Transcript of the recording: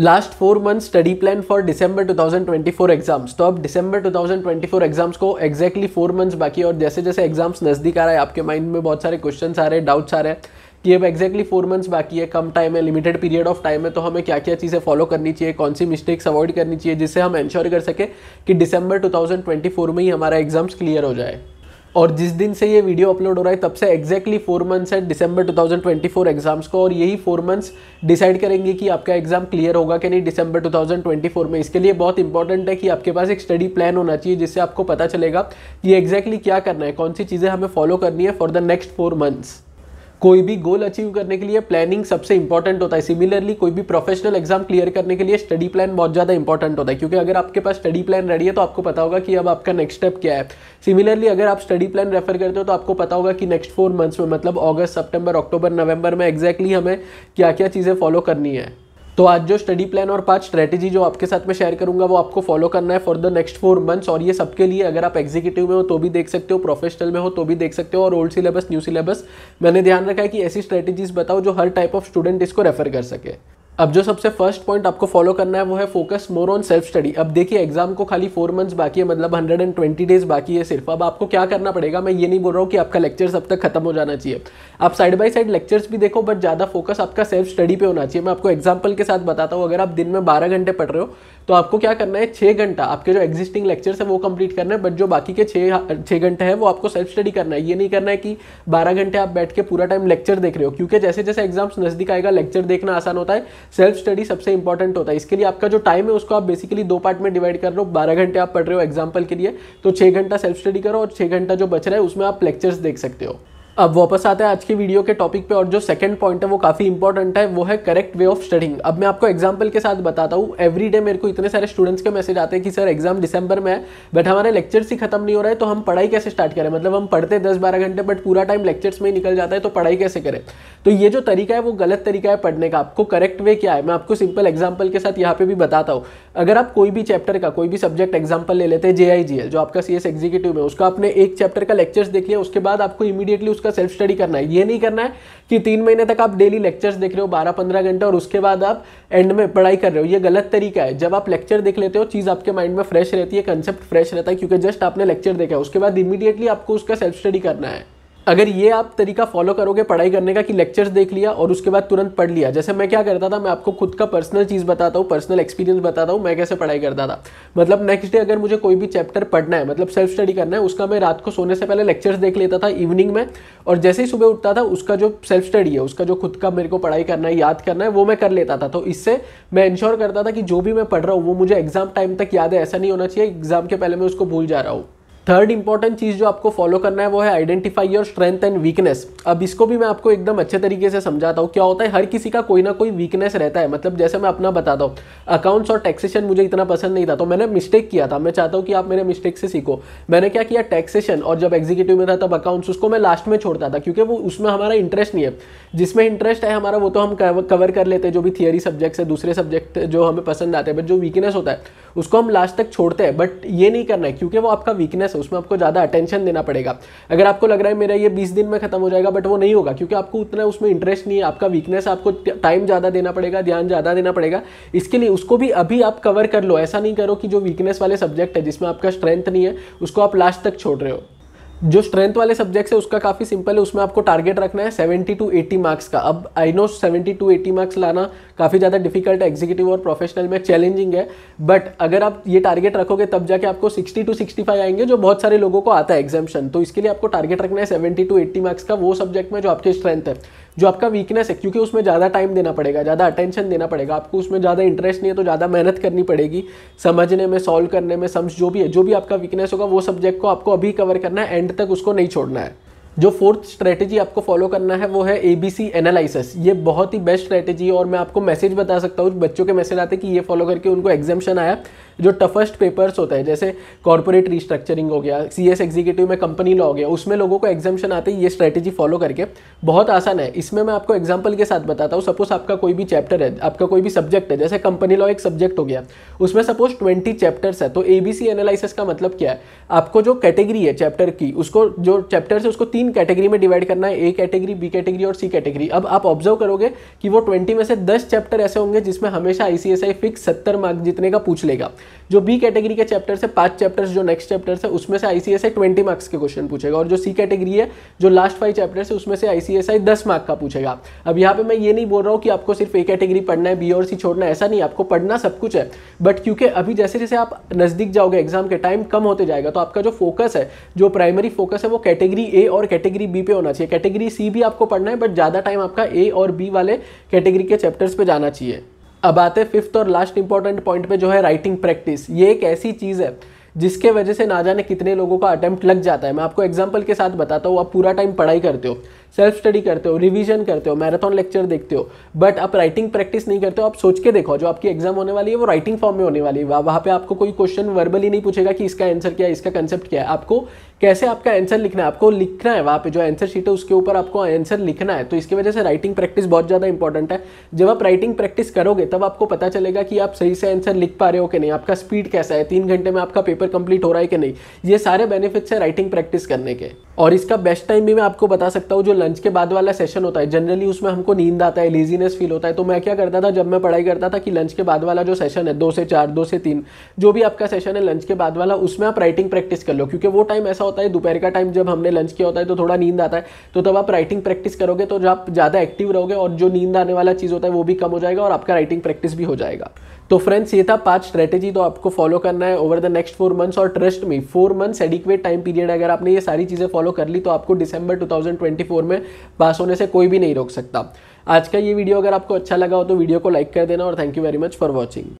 last four month study plan for December 2024 exams तो अब December 2024 exams को exactly four months बाकी और जैसे जैसे एग्जाम्स नज़दीक आ रहा है आपके माइंड में बहुत सारे क्वेश्चन आ रहे हैं डाउट्स आ रहे हैं कि अब एग्जैक्टली फोर मंथ्स बाकी है कम टाइम है लिमिटेड पीरियड ऑफ टाइम है तो हमें क्या क्या चीज़ें फॉलो करनी चाहिए कौन सी मिस्टेक्स अवॉइड करनी चाहिए जिससे हम इंश्योर कर सके कि डिसंबर 2024 में ही हमारा एग्जाम्स क्लियर हो जाए और जिस दिन से ये वीडियो अपलोड हो रहा है तब से एग्जैक्टली फोर मंथ्स है डिसंबर 2024 एग्जाम्स को और यही फोर मंथ्स डिसाइड करेंगे कि आपका एग्जाम क्लियर होगा कि नहीं डिसंबर 2024 में इसके लिए बहुत इंपॉर्टेंट है कि आपके पास एक स्टडी प्लान होना चाहिए जिससे आपको पता चलेगा कि एग्जैक्टली क्या करना है कौन सी चीज़ें हमें फॉलो करनी है for the next four months कोई भी गोल अचीव करने के लिए प्लानिंग सबसे इंपॉर्टेंट होता है सिमिलरली कोई भी प्रोफेशनल एग्जाम क्लियर करने के लिए स्टडी प्लान बहुत ज़्यादा इंपॉर्टेंट होता है क्योंकि अगर आपके पास स्टडी प्लान रेडी है तो आपको पता होगा कि अब आपका नेक्स्ट स्टेप क्या है सिमिलरली अगर आप स्टडी प्लान रेफर करते हो तो आपको पता होगा कि नेक्स्ट फोर मंथ्स में मतलब अगस्त सेप्टेंबर अक्टूबर नवंबर में एग्जैक्टली exactly हमें क्या क्या चीज़ें फॉलो करनी है तो आज जो स्टडी प्लान और पांच स्ट्रैटेजी जो आपके साथ में शेयर करूंगा वो आपको फॉलो करना है for the next four months और ये सबके लिए अगर आप एग्जीक्यूटिव में हो तो भी देख सकते हो प्रोफेशनल में हो तो भी देख सकते हो और ओल्ड सिलेबस न्यू सिलेबस मैंने ध्यान रखा है कि ऐसी स्ट्रेटेजीज बताओ जो हर टाइप ऑफ स्टूडेंट इसको रेफर कर सके अब जो सबसे फर्स्ट पॉइंट आपको फॉलो करना है वो है focus more on self study अब देखिए एग्जाम को खाली फोर मंथ्स बाकी है मतलब 120 डेज बाकी है सिर्फ अब आपको क्या करना पड़ेगा मैं ये नहीं बोल रहा हूँ कि आपका लेक्चर्स अब तक खत्म हो जाना चाहिए आप साइड बाई साइड लेक्चर्स भी देखो बट ज़्यादा फोकस आपका सेल्फ स्टडी पर होना चाहिए मैं आपको एग्जाम्पल के साथ बताता हूँ अगर आप दिन में बारह घंटे पढ़ रहे हो तो आपको क्या करना है छः घंटा आपके जो एग्जिस्टिंग लेक्चर्स हैं वो कंप्लीट करना है बट जो बाकी के छः छः घंटे हैं वो आपको सेल्फ स्टडी करना है ये नहीं करना है कि बारह घंटे आप बैठ के पूरा टाइम लेक्चर देख रहे हो क्योंकि जैसे जैसे एग्जाम्स नज़दीक आएगा लेक्चर देखना आसान होता है सेल्फ स्टडी सबसे इंपॉर्टेंट होता है इसके लिए आपका जो टाइम है उसको आप बेसिकली दो पार्ट में डिवाइड कर लो बारह घंटे आप पढ़ रहे हो एग्जाम्पल के लिए तो छः घंटा सेल्फ स्टडी करो और छः घंटा जो बच रहा है उसमें आप लेक्चर्स देख सकते हो अब वापस आते हैं आज की वीडियो के टॉपिक पे और जो सेकंड पॉइंट है वो काफ़ी इंपॉर्टेंट है वो है करेक्ट वे ऑफ स्टडिंग अब मैं आपको एग्जांपल के साथ बताता हूँ एवरी डे मेरे को इतने सारे स्टूडेंट्स के मैसेज आते हैं कि सर एग्जाम दिसंबर में है बट हमारे लेक्चर्स ही खत्म नहीं हो रहा है तो हम पढ़ाई कैसे स्टार्ट करें मतलब हम पढ़ते दस बारह घंटे बट पूरा टाइम लेक्चर्स में ही निकल जाता है तो पढ़ाई कैसे करें तो ये जो तरीका है वो गलत तरीका है पढ़ने का आपको करेक्ट वे क्या है मैं आपको सिंपल एग्जाम्पल के साथ यहाँ पे भी बताता हूँ अगर आप कोई भी चैप्टर का कोई भी सब्जेक्ट एग्जाम्पल ले लेते हैं जे जो आपका सी एग्जीक्यूटिव है उसका आपने एक चैप्टर का लेक्चर्स देख लिया उसके बाद आपको इमीडिएटली उसका उसका सेल्फ स्टडी करना है ये नहीं करना है कि तीन महीने तक आप डेली लेक्चर्स देख रहे हो बारह पंद्रह घंटे और उसके बाद आप एंड में पढ़ाई कर रहे हो ये गलत तरीका है जब आप लेक्चर देख लेते हो चीज़ आपके माइंड में फ्रेश रहती है कंसेप्ट फ्रेश रहता है क्योंकि जस्ट आपने लेक्चर देखा है उसके बाद इमीडिएटली आपको उसका सेल्फ स्टडी करना है अगर ये आप तरीका फॉलो करोगे पढ़ाई करने का कि लेक्चर्स देख लिया और उसके बाद तुरंत पढ़ लिया जैसे मैं क्या करता था मैं आपको खुद का पर्सनल चीज़ बताता हूँ पर्सनल एक्सपीरियंस बताता हूँ मैं कैसे पढ़ाई करता था मतलब नेक्स्ट डे अगर मुझे कोई भी चैप्टर पढ़ना है मतलब सेल्फ स्टडी करना है उसका मैं रात को सोने से पहले लेक्चर्स देख लेता था इवनिंग में और जैसे ही सुबह उठता था उसका जो सेल्फ स्टडी है उसका जो खुद का मेरे को पढ़ाई करना है याद करना है वो मैं कर लेता था तो इससे मैं इंश्योर करता था कि जो भी मैं पढ़ रहा हूँ वो मुझे एग्जाम टाइम तक याद है ऐसा नहीं होना चाहिए एग्जाम के पहले मैं उसको भूल जा रहा हूँ थर्ड इंपॉर्टेंट चीज़ जो आपको फॉलो करना है वो है identify your strength and weakness अब इसको भी मैं आपको एकदम अच्छे तरीके से समझाता हूँ क्या होता है हर किसी का कोई ना कोई वीकनेस रहता है मतलब जैसे मैं अपना बताता हूँ अकाउंट्स और टैक्सेशन मुझे इतना पसंद नहीं था तो मैंने मिस्टेक किया था मैं चाहता हूँ कि आप मेरे मिस्टेक से सीखो मैंने क्या किया टैक्सेशन और जब एग्जीक्यूटिव में था तब अकाउंट्स उसको मैं लास्ट में छोड़ता था क्योंकि वो उसमें हमारा इंटरेस्ट नहीं है जिसमें इंटरेस्ट है हमारा वो तो हम कवर कर लेते हैं जो भी थियरी सब्जेक्ट्स है दूसरे सब्जेक्ट जो हमें पसंद आते हैं बट जो वीकनेस होता है उसको हम लास्ट तक छोड़ते हैं बट ये नहीं करना है क्योंकि वो आपका वीकनेस है उसमें आपको ज़्यादा अटेंशन देना पड़ेगा अगर आपको लग रहा है मेरा ये बीस दिन में खत्म हो जाएगा बट वो नहीं होगा क्योंकि आपको उतना उसमें इंटरेस्ट नहीं है आपका वीकनेस आपको टाइम ज़्यादा देना पड़ेगा ध्यान ज़्यादा देना पड़ेगा इसके लिए उसको भी अभी आप कवर कर लो ऐसा नहीं करो कि जो वीकनेस वाले सब्जेक्ट है जिसमें आपका स्ट्रेंथ नहीं है उसको आप लास्ट तक छोड़ रहे हो जो स्ट्रेंथ वाले सब्जेक्ट है उसका काफ़ी सिंपल है उसमें आपको टारगेट रखना है 70 टू 80 मार्क्स का अब आई नो 70 टू 80 मार्क्स लाना काफ़ी ज़्यादा डिफिकल्ट है एग्जीक्यूटिव और प्रोफेशनल में चैलेंजिंग है बट अगर आप ये टारगेट रखोगे तब जाके आपको 60 टू 65 आएंगे जो बहुत सारे लोगों को आता है एग्जामेशन तो इसके लिए आपको टारगेट रखना है सेवेंटी टू एट्टी मार्क्स का वो सब्जेक्ट में जो आपकी स्ट्रेंथ है जो आपका वीकनेस है क्योंकि उसमें ज़्यादा टाइम देना पड़ेगा ज़्यादा अटेंशन देना पड़ेगा आपको उसमें ज़्यादा इंटरेस्ट नहीं है तो ज़्यादा मेहनत करनी पड़ेगी समझने में सॉल्व करने में सम्स जो भी है जो भी आपका वीकनेस होगा वो सब्जेक्ट को आपको अभी कवर करना है एंड तक उसको नहीं छोड़ना है जो फोर्थ स्ट्रेटेजी आपको फॉलो करना है वो है ए बी सी एनालिसिस ये बहुत ही बेस्ट स्ट्रेटेजी है और मैं आपको मैसेज बता सकता हूँ बच्चों के मैसेज आते हैं कि ये फॉलो करके उनको एग्जामेशन आया जो टफेस्ट पेपर्स होते हैं जैसे कॉर्पोरेट रिस्ट्रक्चरिंग हो गया सी एस एग्जीक्यूटिव में कंपनी लॉ हो गया उसमें लोगों को एग्जामेशन आते हैं ये स्ट्रैटेजी फॉलो करके बहुत आसान है इसमें मैं आपको एग्जाम्पल के साथ बताता हूँ सपोज आपका कोई भी चैप्टर है आपका कोई भी सब्जेक्ट है जैसे कंपनी लॉ एक सब्जेक्ट हो गया उसमें सपोज ट्वेंटी चैप्टर्स है तो ए बी सी एनालिसिस का मतलब क्या है आपको जो कैटेगरी है चैप्टर की उसको जो चैप्टर है उसको तीन कैटेगरी में डिवाइड करना है ए कैटेगरी बी कैटेगरी और सी कैटेगरी अब आप ऑब्जर्व करोगे कि वो ट्वेंटी में से दस चैप्टर ऐसे होंगे जिसमें हमेशा आई फिक्स सत्तर मार्क्स जितने का पूछ लेगा जो बी कैटेगरी के चैप्टर्स है पांच चैप्टर्स जो नेक्स्ट चैप्टर्स है उसमें से आईसीएसआई आई ट्वेंटी मार्क्स के क्वेश्चन पूछेगा और जो सी कैटेगरी है जो लास्ट फाइव चैप्टर्स है उसमें से आईसीएसआई आई दस मार्क का पूछेगा अब यहाँ पे मैं ये नहीं बोल रहा हूँ कि आपको सिर्फ ए कैटेगरी पढ़ना है बी और सी छोड़ना है ऐसा नहीं आपको पढ़ना सब कुछ है बट क्योंकि अभी जैसे जैसे आप नज़दीक जाओगे एग्जाम के टाइम कम होते जाएगा तो आपका जो फोकस है जो प्राइमरी फोकस है वो कैटेगरी ए और कैटेगरी बी पे होना चाहिए कैटेगरी सी भी आपको पढ़ना है बट ज़्यादा टाइम आपका ए और बी वाले कैटेगरी के चैप्टर्स पे जाना चाहिए अब आते फिफ्थ और लास्ट इंपॉर्टेंट पॉइंट पे जो है राइटिंग प्रैक्टिस ये एक ऐसी चीज़ है जिसके वजह से ना जाने कितने लोगों का अटैम्प्ट लग जाता है मैं आपको एग्जाम्पल के साथ बताता हूँ आप पूरा टाइम पढ़ाई करते हो सेल्फ स्टडी करते हो रिविजन करते हो मैराथन लेक्चर देखते हो बट आप राइटिंग प्रैक्टिस नहीं करते हो आप सोच के देखो जो आपकी एग्जाम होने वाली है वो राइटिंग फॉर्म में होने वाली है वहाँ पे आपको कोई क्वेश्चन वर्बली नहीं पूछेगा कि इसका आंसर क्या है इसका कंसेप्ट क्या है आपको कैसे आपका आंसर लिखना है आपको लिखना है वहाँ पे जो आंसर शीट है उसके ऊपर आपको आंसर लिखना है तो इसकी वजह से राइटिंग प्रैक्टिस बहुत ज़्यादा इंपॉर्टेंट है जब आप राइटिंग प्रैक्टिस करोगे तब आपको पता चलेगा कि आप सही से आंसर लिख पा रहे हो कि नहीं आपका स्पीड कैसा है तीन घंटे में आपका पेपर कंप्लीट हो रहा है कि नहीं ये सारे बेनिफिट्स है राइटिंग प्रैक्टिस करने के और इसका बेस्ट टाइम भी मैं आपको बता सकता हूँ जो लंच के बाद वाला सेशन होता है जनरली उसमें हमको नींद आता है लेजीनेस फील होता है तो मैं क्या करता था जब मैं पढ़ाई करता था कि लंच के बाद वाला जो सेशन है दो से चार दो से तीन जो भी आपका सेशन है लंच के बाद वाला उसमें आप राइटिंग प्रैक्टिस कर लो क्योंकि वो टाइम ऐसा होता है दोपहर का टाइम जब हमने लंच किया होता है तो थोड़ा नींद आता है तो तब आप राइटिंग प्रैक्टिस करोगे तो आप ज़्यादा एक्टिव रहोगे और जो नींद आने वाला चीज़ होता है वो भी कम हो जाएगा और आपका राइटिंग प्रैक्टिस भी हो जाएगा तो फ्रेंड्स ये था पांच स्ट्रेटेजी तो आपको फॉलो करना है over the next four months और ट्रस्ट में four months adequate time period अगर आपने ये सारी चीज़ें फॉलो कर ली तो आपको दिसंबर 2024 में पास होने से कोई भी नहीं रोक सकता आज का ये वीडियो अगर आपको अच्छा लगा हो तो वीडियो को लाइक कर देना और thank you very much for watching